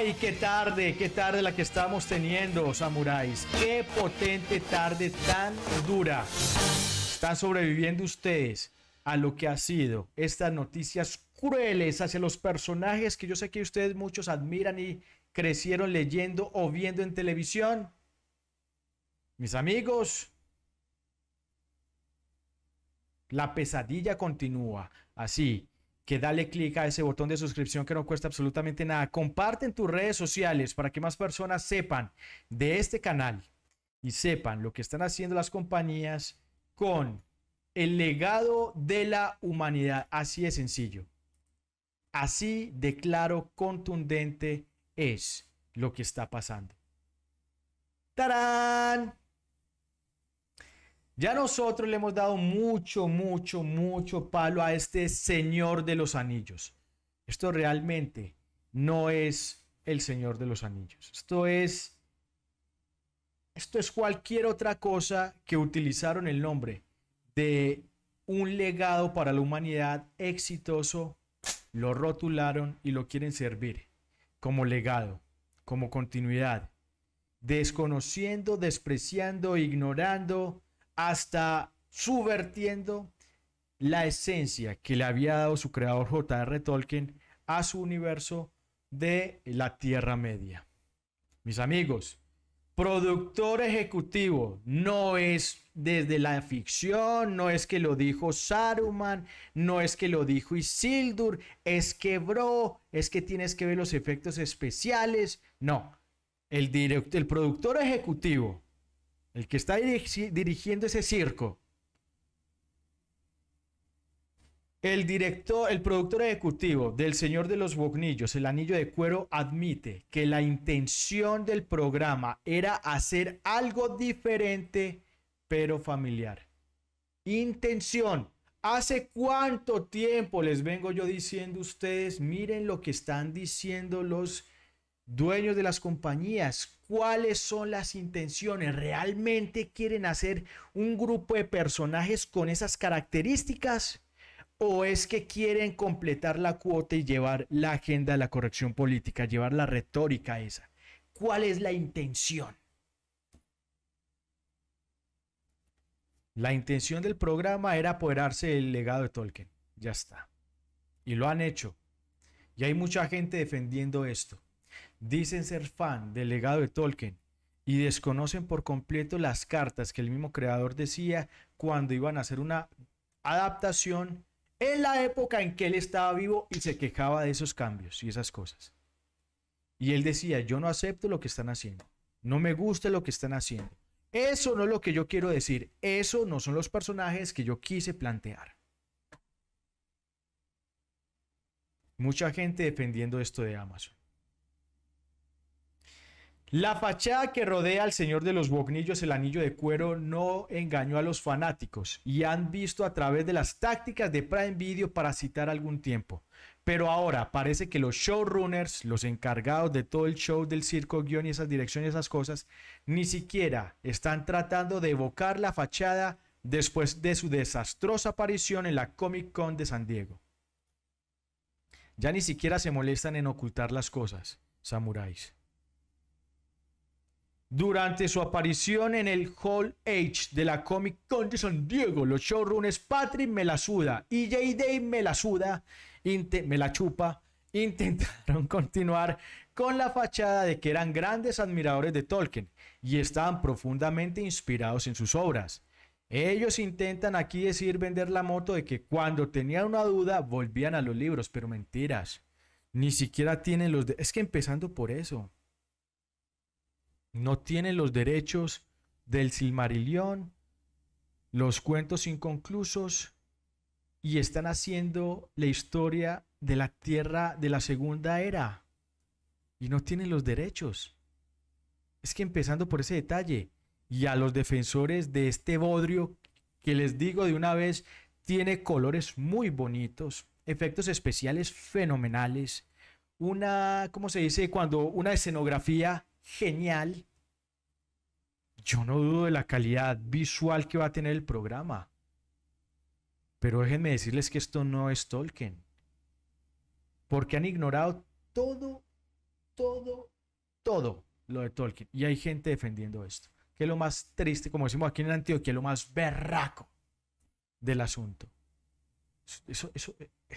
Ay, qué tarde, qué tarde la que estamos teniendo, samuráis. Qué potente tarde tan dura. Están sobreviviendo ustedes a lo que ha sido estas noticias crueles hacia los personajes que yo sé que ustedes muchos admiran y crecieron leyendo o viendo en televisión. Mis amigos, la pesadilla continúa. Así, que dale clic a ese botón de suscripción que no cuesta absolutamente nada. Comparten tus redes sociales para que más personas sepan de este canal y sepan lo que están haciendo las compañías con el legado de la humanidad. Así de sencillo. Así de claro, contundente es lo que está pasando. ¡Tarán! Ya nosotros le hemos dado mucho, mucho, mucho palo a este Señor de los Anillos. Esto realmente no es el Señor de los Anillos. Esto es esto es cualquier otra cosa que utilizaron el nombre de un legado para la humanidad exitoso, lo rotularon y lo quieren servir como legado, como continuidad, desconociendo, despreciando, ignorando hasta subvertiendo la esencia que le había dado su creador J.R. Tolkien a su universo de la Tierra Media. Mis amigos, productor ejecutivo no es desde la ficción, no es que lo dijo Saruman, no es que lo dijo Isildur, es que bro, es que tienes que ver los efectos especiales, no. El, el productor ejecutivo el que está dirigiendo ese circo. El director, el productor ejecutivo del Señor de los Bognillos, el anillo de cuero, admite que la intención del programa era hacer algo diferente pero familiar. Intención. ¿Hace cuánto tiempo les vengo yo diciendo a ustedes, miren lo que están diciendo los dueños de las compañías, cuáles son las intenciones. ¿Realmente quieren hacer un grupo de personajes con esas características? ¿O es que quieren completar la cuota y llevar la agenda de la corrección política, llevar la retórica esa? ¿Cuál es la intención? La intención del programa era apoderarse del legado de Tolkien. Ya está. Y lo han hecho. Y hay mucha gente defendiendo esto dicen ser fan del legado de Tolkien y desconocen por completo las cartas que el mismo creador decía cuando iban a hacer una adaptación en la época en que él estaba vivo y se quejaba de esos cambios y esas cosas. Y él decía, yo no acepto lo que están haciendo, no me gusta lo que están haciendo. Eso no es lo que yo quiero decir, eso no son los personajes que yo quise plantear. Mucha gente defendiendo esto de Amazon. La fachada que rodea al Señor de los Bognillos, el anillo de cuero, no engañó a los fanáticos y han visto a través de las tácticas de Prime Video para citar algún tiempo. Pero ahora parece que los showrunners, los encargados de todo el show del circo, guión y esas direcciones, esas cosas, ni siquiera están tratando de evocar la fachada después de su desastrosa aparición en la Comic Con de San Diego. Ya ni siquiera se molestan en ocultar las cosas, samuráis. Durante su aparición en el Hall H de la Comic Con de San Diego, los showrunners Patrick Melasuda y J.D. Melasuda, chupa, intentaron continuar con la fachada de que eran grandes admiradores de Tolkien y estaban profundamente inspirados en sus obras. Ellos intentan aquí decir vender la moto de que cuando tenían una duda volvían a los libros, pero mentiras. Ni siquiera tienen los... es que empezando por eso no tienen los derechos del Silmarillion, los cuentos inconclusos, y están haciendo la historia de la Tierra de la Segunda Era. Y no tienen los derechos. Es que empezando por ese detalle, y a los defensores de este bodrio, que les digo de una vez, tiene colores muy bonitos, efectos especiales fenomenales, una, ¿cómo se dice? Cuando una escenografía genial, yo no dudo de la calidad visual que va a tener el programa. Pero déjenme decirles que esto no es Tolkien. Porque han ignorado todo, todo, todo lo de Tolkien. Y hay gente defendiendo esto. Que es lo más triste, como decimos aquí en Antioquia, lo más berraco del asunto. Eso, eso. Eh, eh.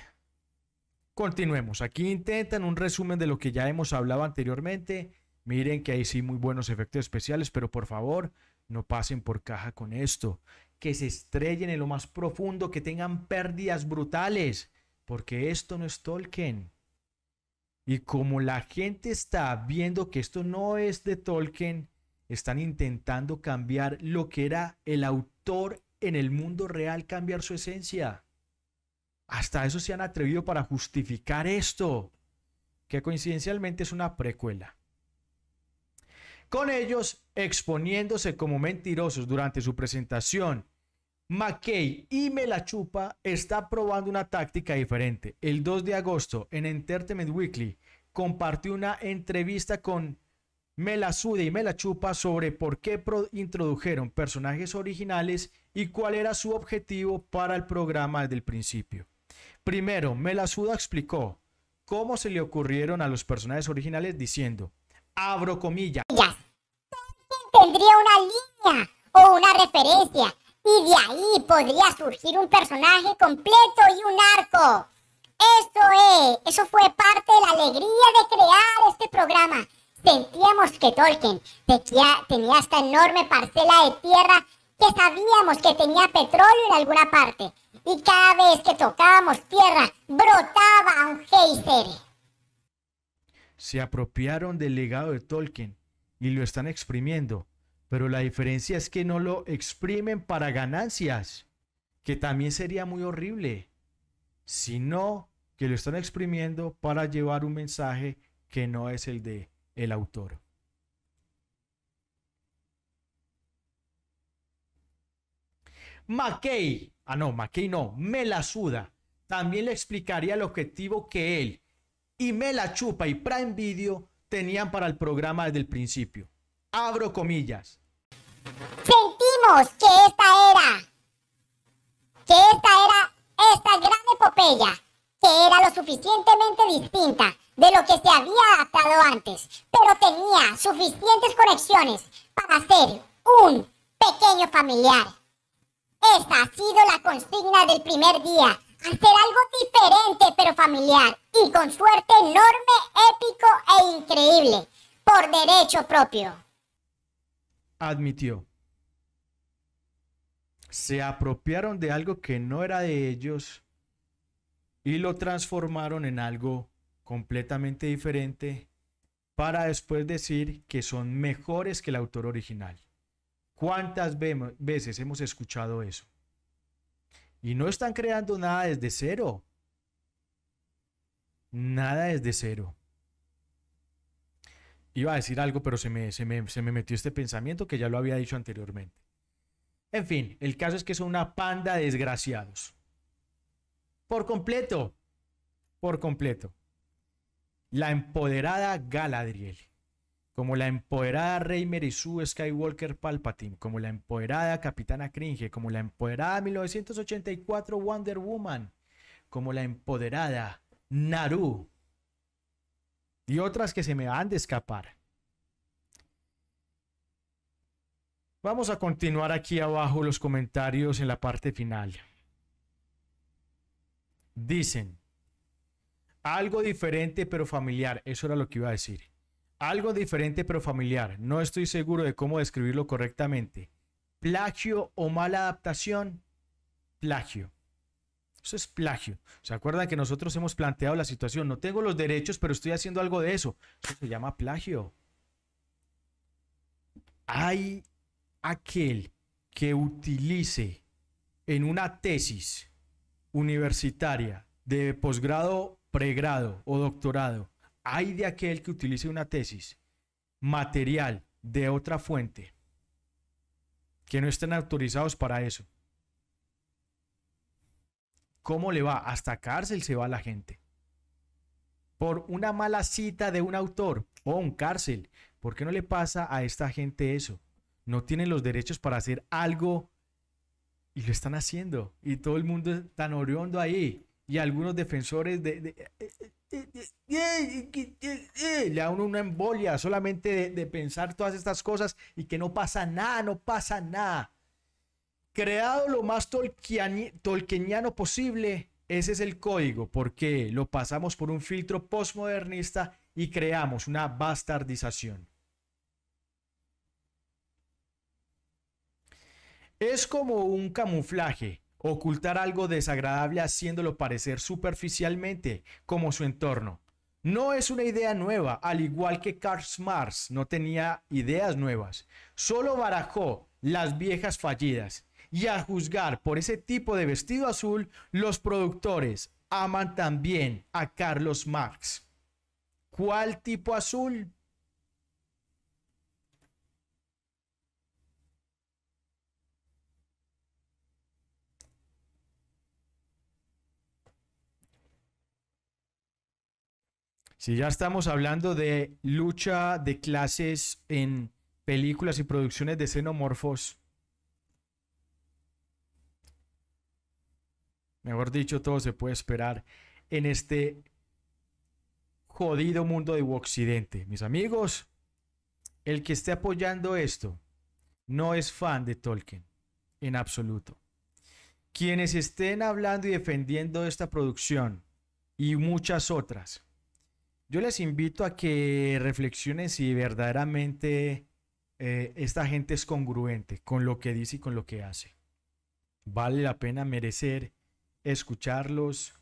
Continuemos. Aquí intentan un resumen de lo que ya hemos hablado anteriormente Miren que hay sí muy buenos efectos especiales, pero por favor, no pasen por caja con esto. Que se estrellen en lo más profundo, que tengan pérdidas brutales, porque esto no es Tolkien. Y como la gente está viendo que esto no es de Tolkien, están intentando cambiar lo que era el autor en el mundo real, cambiar su esencia. Hasta eso se han atrevido para justificar esto, que coincidencialmente es una precuela con ellos exponiéndose como mentirosos durante su presentación. McKay y Melachupa está probando una táctica diferente. El 2 de agosto en Entertainment Weekly compartió una entrevista con Melazuda y Melachupa sobre por qué introdujeron personajes originales y cuál era su objetivo para el programa desde el principio. Primero, Melazuda explicó cómo se le ocurrieron a los personajes originales diciendo, abro comillas tendría una línea o una referencia y de ahí podría surgir un personaje completo y un arco. Eso es, eso fue parte de la alegría de crear este programa. Sentíamos que Tolkien tenía, esta enorme parcela de tierra que sabíamos que tenía petróleo en alguna parte. Y cada vez que tocábamos tierra, brotaba un geyser. Se apropiaron del legado de Tolkien y lo están exprimiendo. Pero la diferencia es que no lo exprimen para ganancias, que también sería muy horrible, sino que lo están exprimiendo para llevar un mensaje que no es el de el autor. mackay ah no, McKay no, me la suda. También le explicaría el objetivo que él y me la chupa y Prime Video tenían para el programa desde el principio. Abro comillas. Sentimos que esta era, que esta era esta gran epopeya, que era lo suficientemente distinta de lo que se había adaptado antes, pero tenía suficientes conexiones para ser un pequeño familiar. Esta ha sido la consigna del primer día hacer algo diferente pero familiar y con suerte enorme, épico e increíble, por derecho propio. Admitió. Se apropiaron de algo que no era de ellos y lo transformaron en algo completamente diferente para después decir que son mejores que el autor original. ¿Cuántas veces hemos escuchado eso? Y no están creando nada desde cero. Nada desde cero. Iba a decir algo, pero se me, se me, metió este pensamiento que ya lo había dicho anteriormente. En fin, el caso es que son una panda de desgraciados. Por completo. Por completo. La empoderada Galadriel como la empoderada Rey Merisu Skywalker Palpatine, como la empoderada Capitana Cringe, como la empoderada 1984 Wonder Woman, como la empoderada Naru y otras que se me van de escapar. Vamos a continuar aquí abajo los comentarios en la parte final. Dicen, algo diferente pero familiar, eso era lo que iba a decir. Algo diferente pero familiar. No estoy seguro de cómo describirlo correctamente. Plagio o mala adaptación. Plagio. Eso es plagio. ¿Se acuerdan que nosotros hemos planteado la situación? No tengo los derechos, pero estoy haciendo algo de eso. Eso se llama plagio. Hay aquel que utilice en una tesis universitaria de posgrado, pregrado o doctorado hay de aquel que utilice una tesis material de otra fuente que no estén autorizados para eso. ¿Cómo le va? Hasta cárcel se va la gente. Por una mala cita de un autor o un cárcel. ¿Por qué no le pasa a esta gente eso? No tienen los derechos para hacer algo y lo están haciendo. Y todo el mundo está tan oriundo ahí. Y algunos defensores de eh, eh, eh, eh, eh, le da uno una embolia solamente de, pensar todas estas cosas y que no pasa nada, no pasa nada. Creado lo más tolqueñano posible, ese es el código, porque lo pasamos por un filtro postmodernista y creamos una bastardización. Es como un camuflaje ocultar algo desagradable haciéndolo parecer superficialmente como su entorno. No es una idea nueva, al igual que Karl Marx no tenía ideas nuevas, solo barajó las viejas fallidas. Y a juzgar por ese tipo de vestido azul, los productores aman también a Carlos Marx. ¿Cuál tipo azul? Si ya estamos hablando de lucha de clases en películas y producciones de xenomorfos, mejor dicho, todo se puede esperar en este jodido mundo de Occidente. Mis amigos, el que esté apoyando esto no es fan de Tolkien, en absoluto. Quienes estén hablando y defendiendo esta producción y muchas otras, yo les invito a que reflexionen si verdaderamente eh, esta gente es congruente con lo que dice y con lo que hace. Vale la pena merecer escucharlos.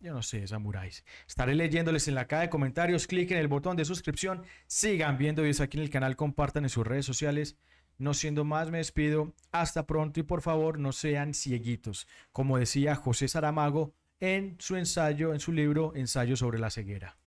Yo no sé, samuráis. Estaré leyéndoles en la caja de comentarios. Cliquen el botón de suscripción. Sigan viendo videos aquí en el canal. Compartan en sus redes sociales. No siendo más, me despido. Hasta pronto y por favor no sean cieguitos. Como decía José Saramago, en su ensayo, en su libro Ensayo sobre la ceguera.